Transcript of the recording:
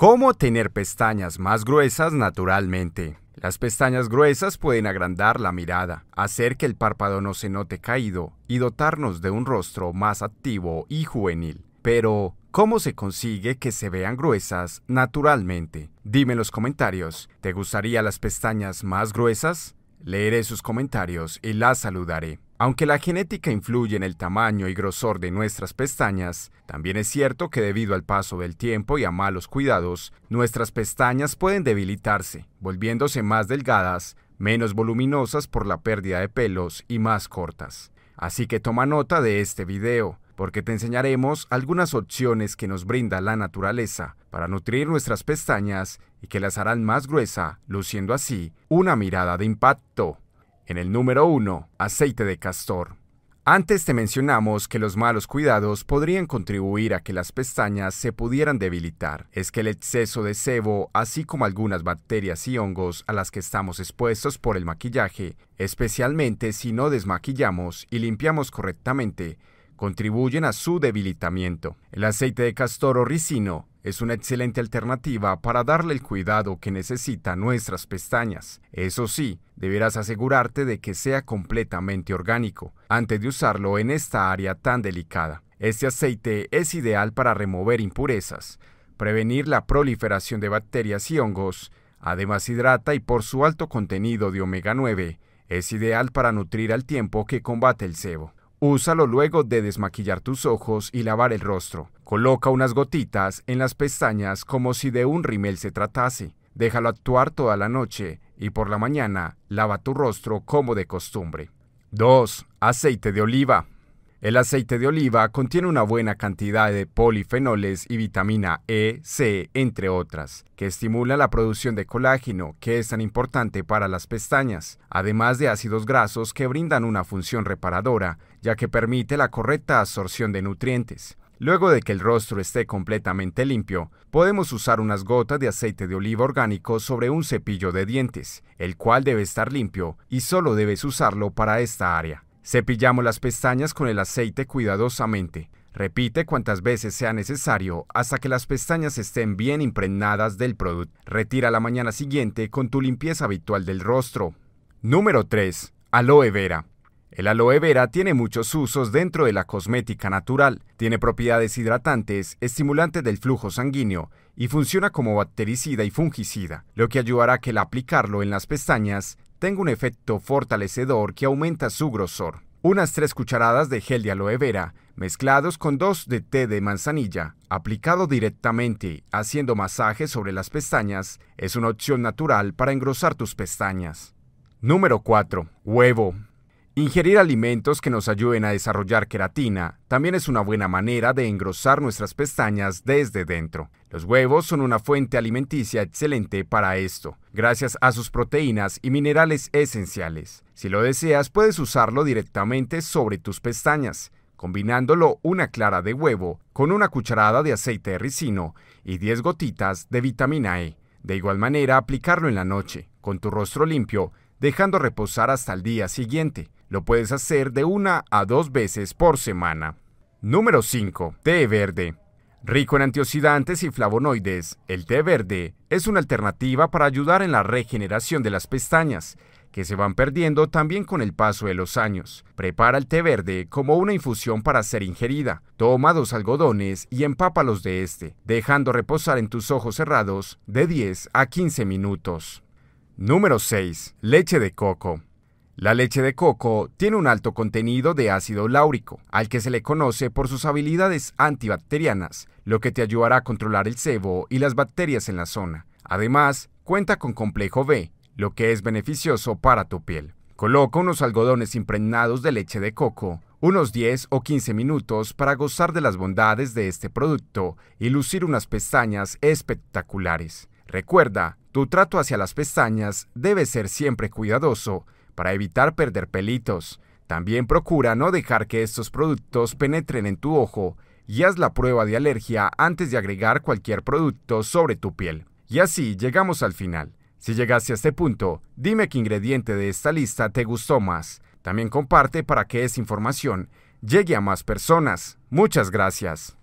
¿Cómo tener pestañas más gruesas naturalmente? Las pestañas gruesas pueden agrandar la mirada, hacer que el párpado no se note caído y dotarnos de un rostro más activo y juvenil. Pero, ¿cómo se consigue que se vean gruesas naturalmente? Dime en los comentarios, ¿te gustaría las pestañas más gruesas? Leeré sus comentarios y las saludaré. Aunque la genética influye en el tamaño y grosor de nuestras pestañas, también es cierto que debido al paso del tiempo y a malos cuidados, nuestras pestañas pueden debilitarse, volviéndose más delgadas, menos voluminosas por la pérdida de pelos y más cortas. Así que toma nota de este video, porque te enseñaremos algunas opciones que nos brinda la naturaleza para nutrir nuestras pestañas y que las harán más gruesa, luciendo así una mirada de impacto. En el número 1, aceite de castor. Antes te mencionamos que los malos cuidados podrían contribuir a que las pestañas se pudieran debilitar. Es que el exceso de sebo, así como algunas bacterias y hongos a las que estamos expuestos por el maquillaje, especialmente si no desmaquillamos y limpiamos correctamente, contribuyen a su debilitamiento. El aceite de castor o ricino es una excelente alternativa para darle el cuidado que necesitan nuestras pestañas. Eso sí, deberás asegurarte de que sea completamente orgánico antes de usarlo en esta área tan delicada. Este aceite es ideal para remover impurezas, prevenir la proliferación de bacterias y hongos, además hidrata y por su alto contenido de omega 9, es ideal para nutrir al tiempo que combate el sebo. Úsalo luego de desmaquillar tus ojos y lavar el rostro. Coloca unas gotitas en las pestañas como si de un rimel se tratase. Déjalo actuar toda la noche y por la mañana lava tu rostro como de costumbre. 2. Aceite de oliva. El aceite de oliva contiene una buena cantidad de polifenoles y vitamina E, C, entre otras, que estimula la producción de colágeno, que es tan importante para las pestañas, además de ácidos grasos que brindan una función reparadora, ya que permite la correcta absorción de nutrientes. Luego de que el rostro esté completamente limpio, podemos usar unas gotas de aceite de oliva orgánico sobre un cepillo de dientes, el cual debe estar limpio y solo debes usarlo para esta área. Cepillamos las pestañas con el aceite cuidadosamente. Repite cuantas veces sea necesario hasta que las pestañas estén bien impregnadas del producto. Retira la mañana siguiente con tu limpieza habitual del rostro. Número 3. Aloe vera. El aloe vera tiene muchos usos dentro de la cosmética natural. Tiene propiedades hidratantes, estimulantes del flujo sanguíneo y funciona como bactericida y fungicida, lo que ayudará a que al aplicarlo en las pestañas tenga un efecto fortalecedor que aumenta su grosor. Unas 3 cucharadas de gel de aloe vera, mezclados con dos de té de manzanilla, aplicado directamente haciendo masaje sobre las pestañas, es una opción natural para engrosar tus pestañas. Número 4. Huevo. Ingerir alimentos que nos ayuden a desarrollar queratina también es una buena manera de engrosar nuestras pestañas desde dentro. Los huevos son una fuente alimenticia excelente para esto, gracias a sus proteínas y minerales esenciales. Si lo deseas, puedes usarlo directamente sobre tus pestañas, combinándolo una clara de huevo con una cucharada de aceite de ricino y 10 gotitas de vitamina E. De igual manera, aplicarlo en la noche, con tu rostro limpio, dejando reposar hasta el día siguiente. Lo puedes hacer de una a dos veces por semana. Número 5. Té verde. Rico en antioxidantes y flavonoides, el té verde es una alternativa para ayudar en la regeneración de las pestañas, que se van perdiendo también con el paso de los años. Prepara el té verde como una infusión para ser ingerida. Toma dos algodones y empápalos de este, dejando reposar en tus ojos cerrados de 10 a 15 minutos. Número 6. Leche de coco. La leche de coco tiene un alto contenido de ácido láurico, al que se le conoce por sus habilidades antibacterianas, lo que te ayudará a controlar el sebo y las bacterias en la zona. Además, cuenta con complejo B, lo que es beneficioso para tu piel. Coloca unos algodones impregnados de leche de coco, unos 10 o 15 minutos para gozar de las bondades de este producto y lucir unas pestañas espectaculares. Recuerda tu trato hacia las pestañas debe ser siempre cuidadoso para evitar perder pelitos. También procura no dejar que estos productos penetren en tu ojo y haz la prueba de alergia antes de agregar cualquier producto sobre tu piel. Y así llegamos al final. Si llegaste a este punto, dime qué ingrediente de esta lista te gustó más. También comparte para que esa información llegue a más personas. Muchas gracias.